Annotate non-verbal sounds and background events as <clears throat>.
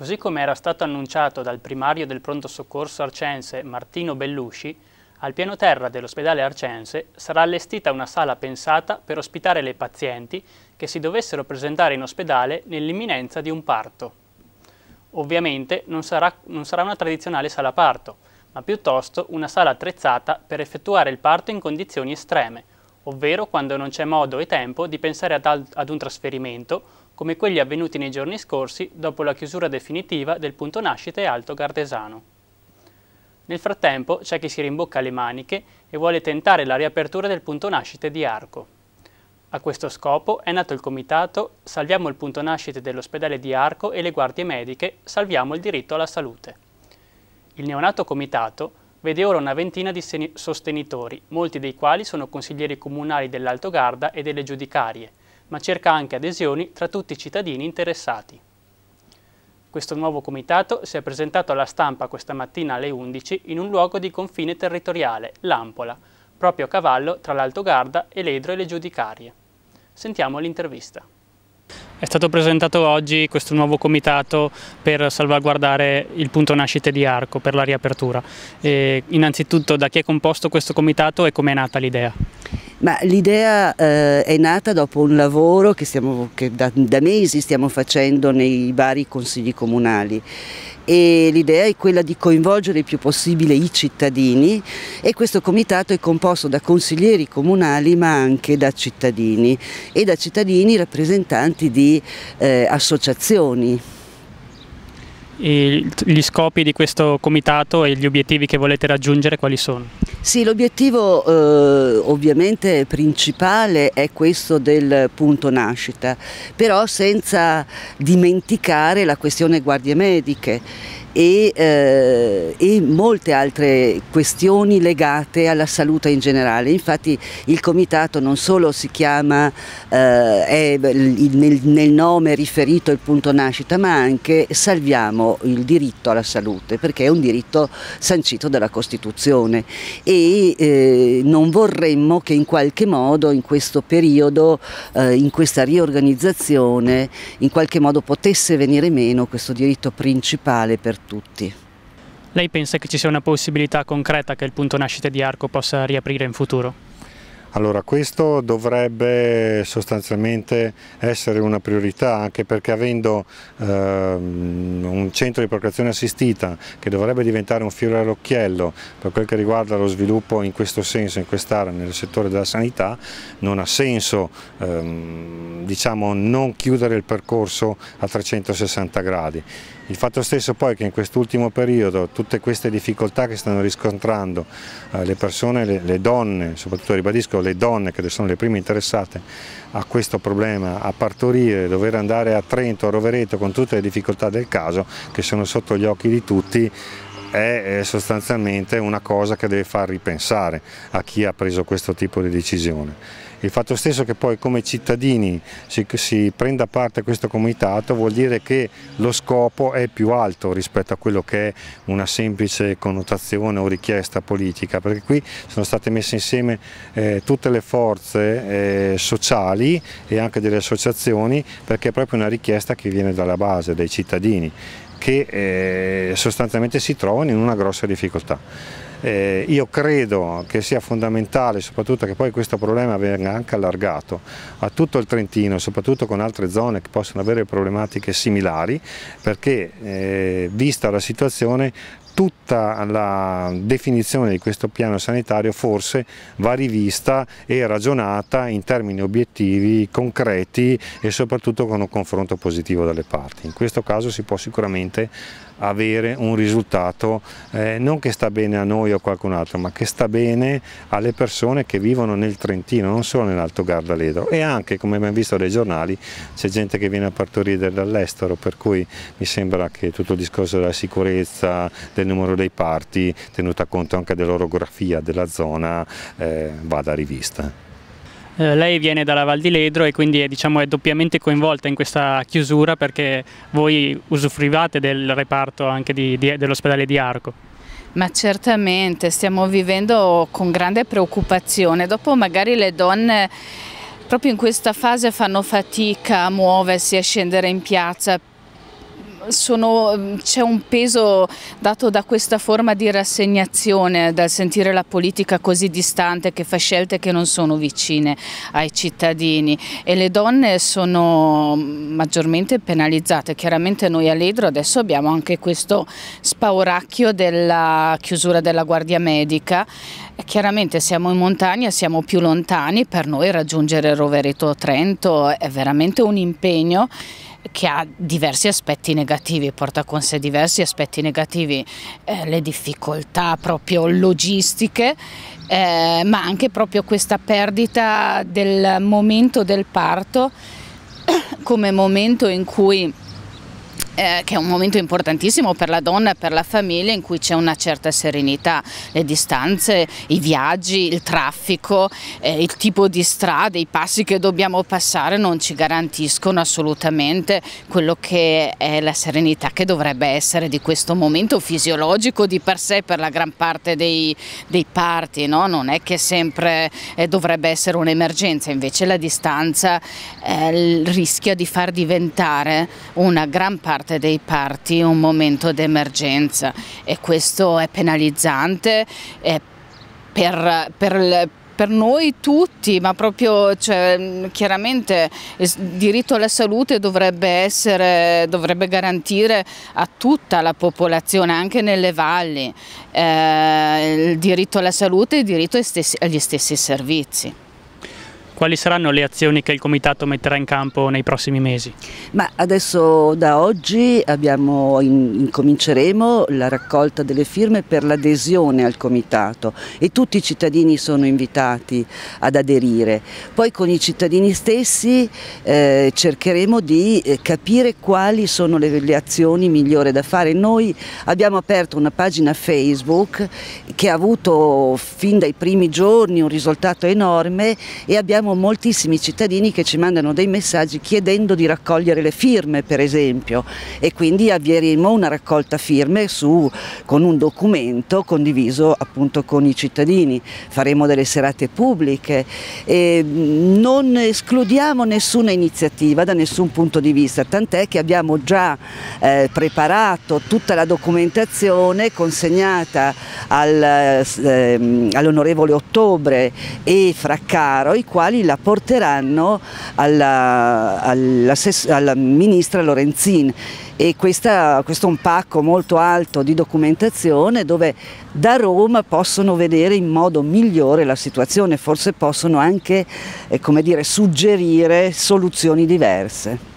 Così come era stato annunciato dal primario del pronto soccorso arcense Martino Bellusci, al piano terra dell'ospedale arcense sarà allestita una sala pensata per ospitare le pazienti che si dovessero presentare in ospedale nell'imminenza di un parto. Ovviamente non sarà, non sarà una tradizionale sala parto, ma piuttosto una sala attrezzata per effettuare il parto in condizioni estreme, ovvero quando non c'è modo e tempo di pensare ad, ad un trasferimento come quelli avvenuti nei giorni scorsi dopo la chiusura definitiva del punto nascite alto Gardesano. Nel frattempo c'è chi si rimbocca le maniche e vuole tentare la riapertura del punto nascite di Arco. A questo scopo è nato il comitato Salviamo il punto nascite dell'ospedale di Arco e le guardie mediche Salviamo il diritto alla salute. Il neonato comitato vede ora una ventina di sostenitori, molti dei quali sono consiglieri comunali dell'Alto Garda e delle giudicarie, ma cerca anche adesioni tra tutti i cittadini interessati. Questo nuovo comitato si è presentato alla stampa questa mattina alle 11 in un luogo di confine territoriale, l'Ampola, proprio a cavallo tra l'Alto Garda e l'Edro e le Giudicarie. Sentiamo l'intervista. È stato presentato oggi questo nuovo comitato per salvaguardare il punto nascite di Arco per la riapertura. E innanzitutto da chi è composto questo comitato e come è nata l'idea? Ma l'idea eh, è nata dopo un lavoro che, stiamo, che da, da, mesi stiamo facendo nei vari consigli comunali e l'idea è quella di coinvolgere il più possibile i cittadini e questo comitato è composto da consiglieri comunali ma anche da cittadini e da cittadini rappresentanti di eh, associazioni. E gli scopi di questo comitato e gli obiettivi che volete raggiungere quali sono? Sì, l'obiettivo eh, ovviamente principale è questo del punto nascita, però senza dimenticare la questione guardie mediche e, eh, e, molte altre questioni legate alla salute in generale. Infatti il comitato non solo si chiama, eh, è nel, nel, nome riferito il punto nascita, ma anche salviamo il diritto alla salute, perché è un diritto sancito dalla Costituzione e eh, non vorremmo che in qualche modo in questo periodo, eh, in questa riorganizzazione, in qualche modo potesse venire meno questo diritto principale per tutti. Lei pensa che ci sia una possibilità concreta che il punto nascita di Arco possa riaprire in futuro? Allora questo dovrebbe sostanzialmente essere una priorità anche perché avendo ehm, un centro di procreazione assistita che dovrebbe diventare un fiore all'occhiello per quel che riguarda lo sviluppo in questo senso, in quest'area, nel settore della sanità, non ha senso ehm, diciamo, non chiudere il percorso a 360 gradi. Il fatto stesso poi che in quest'ultimo periodo tutte queste difficoltà che stanno riscontrando eh, le persone, le, le donne, soprattutto ribadisco le donne che sono le prime interessate a questo problema, a partorire, dover andare a Trento, a Rovereto con tutte le difficoltà del caso che sono sotto gli occhi di tutti, è sostanzialmente una cosa che deve far ripensare a chi ha preso questo tipo di decisione. Il fatto stesso che poi come cittadini si, si prenda parte a questo comitato vuol dire che lo scopo è più alto rispetto a quello che è una semplice connotazione o richiesta politica, perché qui sono state messe insieme eh, tutte le forze eh, sociali e anche delle associazioni perché è proprio una richiesta che viene dalla base, dai cittadini che eh, sostanzialmente si trovano in una grossa difficoltà. Eh, io credo che sia fondamentale soprattutto che poi questo problema venga anche allargato a tutto il Trentino, soprattutto con altre zone che possono avere problematiche similari, perché eh, vista la situazione tutta la definizione di questo piano sanitario forse va rivista e ragionata in termini obiettivi, concreti e soprattutto con un confronto positivo dalle parti. In questo caso si può sicuramente avere un risultato eh, non che sta bene a noi o a qualcun altro, ma che sta bene alle persone che vivono nel Trentino, non solo nell'Alto Gardaledro e anche, come abbiamo visto dai giornali, c'è gente che viene a partorire dall'estero, per cui mi sembra che tutto il discorso della sicurezza, del numero dei parti, tenuta conto anche dell'orografia della zona, eh, vada rivista. Eh, lei viene dalla Val di Ledro e quindi è, diciamo, è, doppiamente coinvolta in questa chiusura perché voi usufruivate del reparto anche dell'ospedale di Arco. Ma certamente stiamo vivendo con grande preoccupazione, dopo magari le donne proprio in questa fase fanno fatica a muoversi, a scendere in piazza Mm, c'è un peso dato da questa forma di rassegnazione, dal sentire la politica così distante che fa scelte che non sono vicine ai cittadini e le donne sono mm, maggiormente penalizzate. Chiaramente noi a Ledro adesso abbiamo anche questo spauracchio della chiusura della guardia medica. Chiaramente siamo in montagna, siamo più lontani, per noi raggiungere Rovereto Trento è veramente un impegno che ha diversi aspetti negativi, porta con sé diversi aspetti negativi, eh, le difficoltà proprio logistiche, eh, ma anche proprio questa perdita del momento del parto <clears throat> come momento in cui eh, che è un momento importantissimo per la donna e per la famiglia in cui c'è una certa serenità, le distanze, i viaggi, il traffico, eh, il tipo di strada, i passi che dobbiamo passare non ci garantiscono assolutamente quello che è la serenità che dovrebbe essere di questo momento fisiologico di per sé per la gran parte dei, dei parti, no? non è che sempre eh, dovrebbe essere un'emergenza, invece la distanza eh, rischia di far diventare una gran parte parte dei parti un momento d'emergenza e questo è penalizzante è per, per, per noi tutti, ma proprio cioè, chiaramente il diritto alla salute dovrebbe, essere, dovrebbe, garantire a tutta la popolazione, anche nelle valli, eh, il diritto alla salute e il diritto agli stessi servizi quali saranno le azioni che il Comitato metterà in campo nei prossimi mesi? Ma adesso da oggi abbiamo, incominceremo la raccolta delle firme per l'adesione al Comitato e tutti i cittadini sono invitati ad aderire. Poi con i cittadini stessi eh, cercheremo di eh, capire quali sono le, le azioni migliori da fare. Noi abbiamo aperto una pagina Facebook che ha avuto fin dai primi giorni un risultato enorme e abbiamo abbiamo moltissimi cittadini che ci mandano dei messaggi chiedendo di raccogliere le firme per esempio e quindi avvieremo una raccolta firme su, con un documento condiviso appunto con i cittadini, faremo delle serate pubbliche, e mm, non escludiamo nessuna iniziativa da nessun punto di vista, tant'è che abbiamo già eh, preparato tutta la documentazione consegnata al, eh, all'onorevole Ottobre e Fraccaro, i quali la porteranno alla, alla, alla ministra Lorenzin e questa, questo è un pacco molto alto di documentazione dove da Roma possono vedere in modo migliore la situazione, forse possono anche eh, dire, suggerire soluzioni diverse.